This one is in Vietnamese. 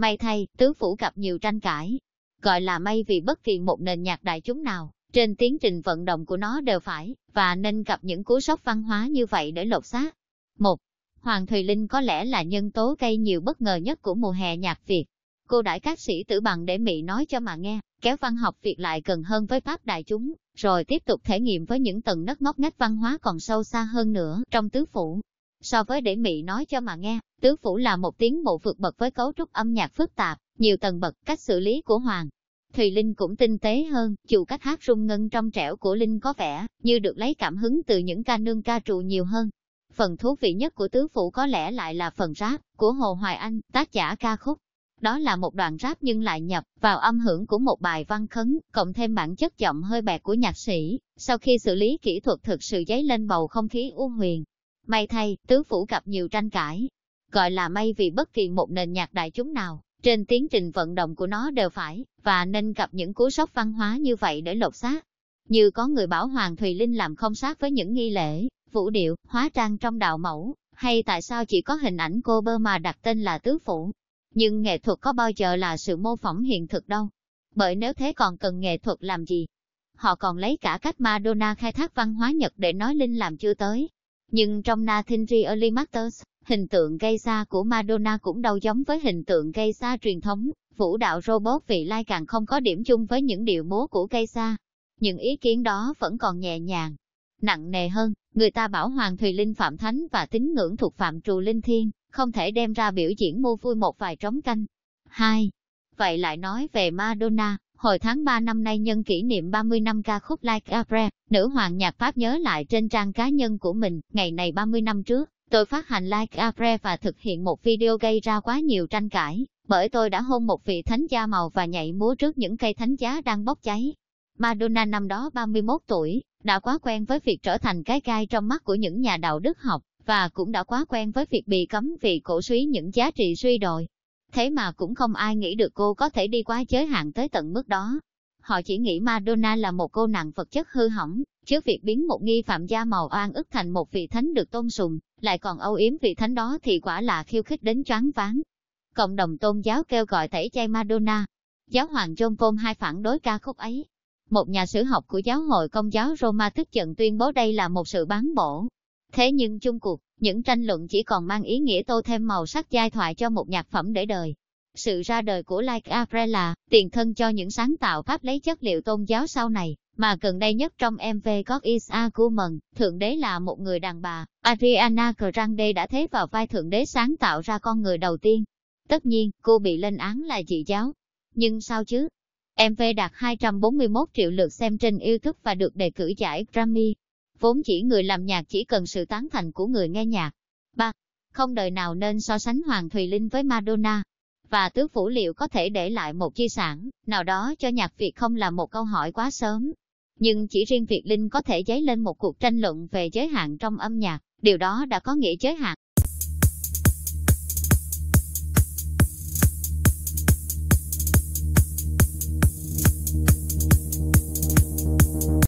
May thay, tứ phủ gặp nhiều tranh cãi. Gọi là may vì bất kỳ một nền nhạc đại chúng nào, trên tiến trình vận động của nó đều phải, và nên gặp những cú sốc văn hóa như vậy để lột xác. Một, Hoàng Thùy Linh có lẽ là nhân tố gây nhiều bất ngờ nhất của mùa hè nhạc Việt. Cô đãi các sĩ tử bằng để Mỹ nói cho mà nghe, kéo văn học Việt lại gần hơn với Pháp đại chúng, rồi tiếp tục thể nghiệm với những tầng nấc ngóc ngách văn hóa còn sâu xa hơn nữa trong tứ phủ so với để mỹ nói cho mà nghe, tứ phủ là một tiếng mộ vượt bậc với cấu trúc âm nhạc phức tạp, nhiều tầng bậc, cách xử lý của Hoàng. Thùy Linh cũng tinh tế hơn, dù cách hát rung ngân trong trẻo của Linh có vẻ như được lấy cảm hứng từ những ca nương ca trù nhiều hơn. Phần thú vị nhất của tứ phủ có lẽ lại là phần rap của Hồ Hoài Anh, tác giả ca khúc. Đó là một đoạn rap nhưng lại nhập vào âm hưởng của một bài văn khấn, cộng thêm bản chất giọng hơi bẹt của nhạc sĩ, sau khi xử lý kỹ thuật thực sự giấy lên bầu không khí u huyền May thay, tứ phủ gặp nhiều tranh cãi. Gọi là may vì bất kỳ một nền nhạc đại chúng nào, trên tiến trình vận động của nó đều phải, và nên gặp những cú sốc văn hóa như vậy để lột xác. Như có người bảo Hoàng Thùy Linh làm không sát với những nghi lễ, vũ điệu, hóa trang trong đạo mẫu, hay tại sao chỉ có hình ảnh cô bơ mà đặt tên là tứ phủ. Nhưng nghệ thuật có bao giờ là sự mô phỏng hiện thực đâu. Bởi nếu thế còn cần nghệ thuật làm gì? Họ còn lấy cả cách Madonna khai thác văn hóa Nhật để nói Linh làm chưa tới, nhưng trong Nothing Early Masters, hình tượng gây ra của Madonna cũng đâu giống với hình tượng gây ra truyền thống, vũ đạo robot vị lai càng không có điểm chung với những điệu múa của gây ra. Những ý kiến đó vẫn còn nhẹ nhàng, nặng nề hơn, người ta bảo Hoàng Thùy Linh Phạm Thánh và tín ngưỡng thuộc Phạm Trù Linh Thiên, không thể đem ra biểu diễn mua vui một vài trống canh. 2. Vậy lại nói về Madonna, Hồi tháng 3 năm nay nhân kỷ niệm 30 năm ca khúc Like a Prayer, nữ hoàng nhạc Pháp nhớ lại trên trang cá nhân của mình, ngày này 30 năm trước, tôi phát hành Like a Prayer và thực hiện một video gây ra quá nhiều tranh cãi, bởi tôi đã hôn một vị thánh gia màu và nhảy múa trước những cây thánh giá đang bốc cháy. Madonna năm đó 31 tuổi, đã quá quen với việc trở thành cái gai trong mắt của những nhà đạo đức học, và cũng đã quá quen với việc bị cấm vì cổ suý những giá trị suy đồi, Thế mà cũng không ai nghĩ được cô có thể đi quá giới hạn tới tận mức đó. Họ chỉ nghĩ Madonna là một cô nàng vật chất hư hỏng, trước việc biến một nghi phạm gia màu oan ức thành một vị thánh được tôn sùng, lại còn âu yếm vị thánh đó thì quả là khiêu khích đến choáng váng. Cộng đồng tôn giáo kêu gọi tẩy chay Madonna. Giáo hoàng John Paul II phản đối ca khúc ấy. Một nhà sử học của giáo hội công giáo Roma tức giận tuyên bố đây là một sự bán bổ. Thế nhưng chung cuộc, những tranh luận chỉ còn mang ý nghĩa tô thêm màu sắc giai thoại cho một nhạc phẩm để đời. Sự ra đời của Like Umbrella, tiền thân cho những sáng tạo pháp lấy chất liệu tôn giáo sau này, mà gần đây nhất trong MV God is a Woman, Thượng Đế là một người đàn bà, Ariana Grande đã thế vào vai Thượng Đế sáng tạo ra con người đầu tiên. Tất nhiên, cô bị lên án là dị giáo. Nhưng sao chứ? MV đạt 241 triệu lượt xem trên YouTube và được đề cử giải Grammy, Vốn chỉ người làm nhạc chỉ cần sự tán thành của người nghe nhạc. ba Không đời nào nên so sánh Hoàng Thùy Linh với Madonna. Và tước phủ liệu có thể để lại một di sản, nào đó cho nhạc Việt không là một câu hỏi quá sớm. Nhưng chỉ riêng Việt Linh có thể dấy lên một cuộc tranh luận về giới hạn trong âm nhạc, điều đó đã có nghĩa giới hạn